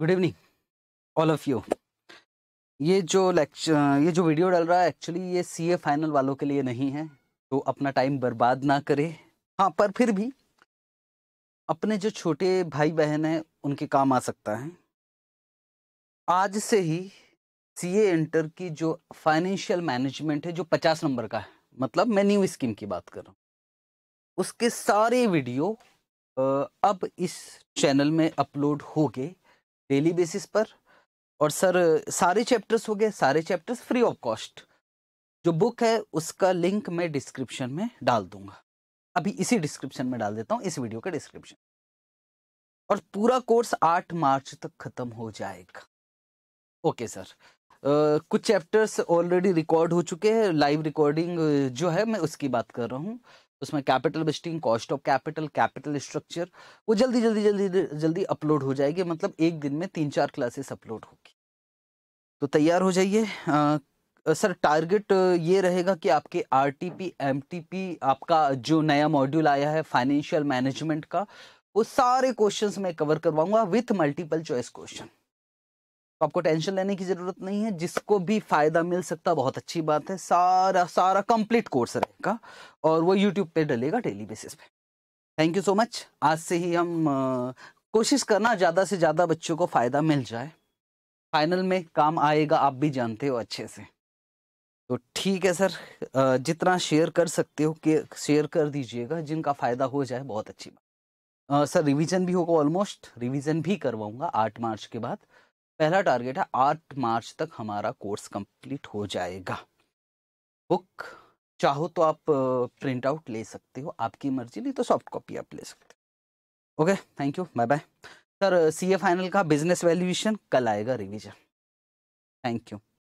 good evening all of you ये जो lecture ये जो वीडियो डल रहा है एक्चुअली ये सीए फाइनल वालों के लिए नहीं है तो अपना टाइम बर्बाद ना करे हाँ पर फिर भी अपने जो छोटे भाई बहन हैं उनके काम आ सकता है आज से ही सीए इंटर की जो फाइनेंशियल मैनेजमेंट है जो पचास नंबर का है मतलब मैं न्यू स्कीम की बात कर रहा हूँ उसके सारे वीडियो अब इस चैनल में अपलोड हो गए डेली बेसिस पर और सर सारे चैप्टर्स हो गए सारे चैप्टर्स फ्री ऑफ कॉस्ट जो बुक है उसका लिंक मैं डिस्क्रिप्शन में डाल दूंगा अभी इसी डिस्क्रिप्शन में डाल देता हूँ इस वीडियो का डिस्क्रिप्शन और पूरा कोर्स आठ मार्च तक खत्म हो जाएगा ओके सर Uh, कुछ चैप्टर्स ऑलरेडी रिकॉर्ड हो चुके हैं लाइव रिकॉर्डिंग जो है मैं उसकी बात कर रहा हूँ उसमें capital budgeting cost of capital capital structure वो जल्दी जल्दी जल्दी जल्दी, अपलोड हो जाएगी मतलब एक दिन में तीन चार क्लासेस अपलोड होगी तो तैयार हो जाइए सर टारगेट ये रहेगा कि आपके R T P M T P आपका जो नया मॉड्यूल आया है फाइनेंशियल मैनेजमेंट का वो सारे क्वेश्चंस मैं कवर करवाऊंगा विथ मल्टीपल चॉइस क्वेश्चन तो आपको टेंशन लेने की ज़रूरत नहीं है जिसको भी फ़ायदा मिल सकता बहुत अच्छी बात है सारा सारा कंप्लीट कोर्स रहेगा और वो यूट्यूब पे डलेगा डेली बेसिस पे थैंक यू सो मच आज से ही हम आ, कोशिश करना ज़्यादा से ज़्यादा बच्चों को फ़ायदा मिल जाए फाइनल में काम आएगा आप भी जानते हो अच्छे से तो ठीक है सर जितना शेयर कर सकते हो कि शेयर कर दीजिएगा जिनका फ़ायदा हो जाए बहुत अच्छी बात सर रिवीजन भी होगा ऑलमोस्ट रिवीजन भी करवाऊंगा आठ मार्च के बाद पहला टारगेट है आठ मार्च तक हमारा कोर्स कंप्लीट हो जाएगा बुक चाहो तो आप प्रिंट आउट ले सकते हो आपकी मर्जी नहीं तो सॉफ्ट कॉपी आप ले सकते हो okay thank you bye bye sir CA final का बिजनेस वैल्यूएशन कल आएगा रिवीजन थैंक यू